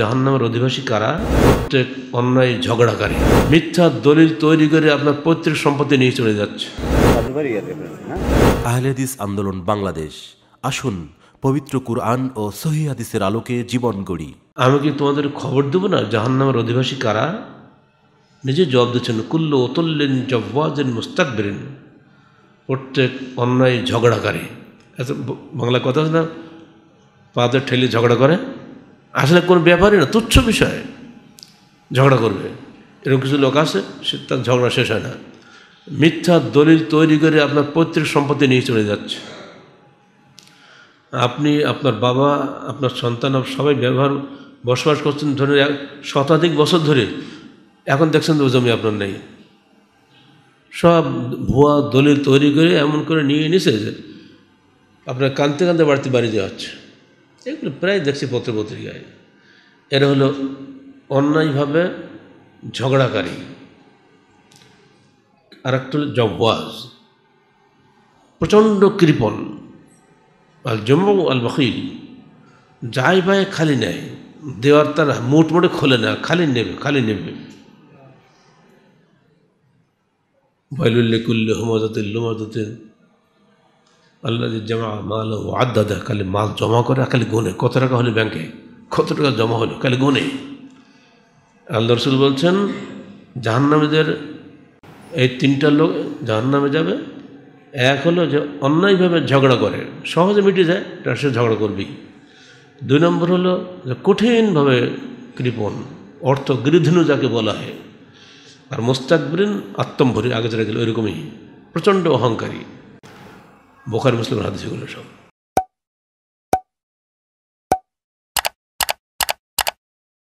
জাহান্নামের অধিবাসী কারা প্রত্যেক অন্যায় ঝগড়াকারী মিথ্যা দলিল তৈরি করে আপনার পৈতৃক সম্পত্তি নিয়ে চলে যাচ্ছে আহলেদিস আন্দোলন বাংলাদেশ আসুন পবিত্র কুরআন ও সহি হাদিসের আলোকে জীবন গড়ি আমি কি তোমাদের খবর দেবো না জাহান্নামের অধিবাসী কারা নিজে জবাব দিচ্ছেন কুল্ল ওতল্লেন জব্বাজেন মুস্তাকবেরেন প্রত্যেক অন্যায় ঝগড়াকারী আচ্ছা, বাংলা কথা না পাদের ঠেলে ঝগড়া করে আসলে কোনো ব্যাপারই না তুচ্ছ বিষয় ঝগড়া করবে এরকম কিছু লোক আছে সে তার ঝগড়া শেষ হয় না মিথ্যা দলিল তৈরি করে আপনার পৈতৃক সম্পত্তি নিয়ে চলে যাচ্ছে আপনি আপনার বাবা আপনার সন্তান সবাই ব্যবহার বসবাস করছেন ধরে শতাধিক বছর ধরে এখন দেখছেন তো জমি আপনার নেই সব ভুয়া দলিল তৈরি করে এমন করে নিয়ে নিছে যে আপনার কানতে কানতে বাড়তে বাড়ি যাওয়া হচ্ছে এগুলো প্রায় দেখছি পত্র পত্রিকায় এরা হলো অন্যায়ভাবে ঝগড়াকারী আর একটা হলো জব্বাজ প্রচণ্ড কৃপন আল জম্ম আল বকিল যাই পায় খালি নেয় দেওয়ার তার মোটমোটে খোলে না খালি নেবে খালি নেবে বাইলুল্লিকুল্ল হমাজাতে লুমাজাতে আল্লাহ জমা মাল ও আদাদা খালি মাল জমা করে খালি গোনে কত টাকা হলো ব্যাংকে কত টাকা জমা হলো খালি গোনে আল্লাহ রসুল বলছেন জাহান্নামেদের এই তিনটা লোক জাহান্নামে যাবে এক হলো যে অন্যায়ভাবে ঝগড়া করে সহজে মিটে যায় তার সে ঝগড়া করবি দুই নম্বর হলো যে কঠিনভাবে কৃপণ অর্থ গৃধনু যাকে বলা হয় আর মোস্তাকবরিন আত্মম্ভরী আগে যেটা গেল ওইরকমই প্রচণ্ড অহংকারী বোখার মুসলিম হাদিসগুলো সব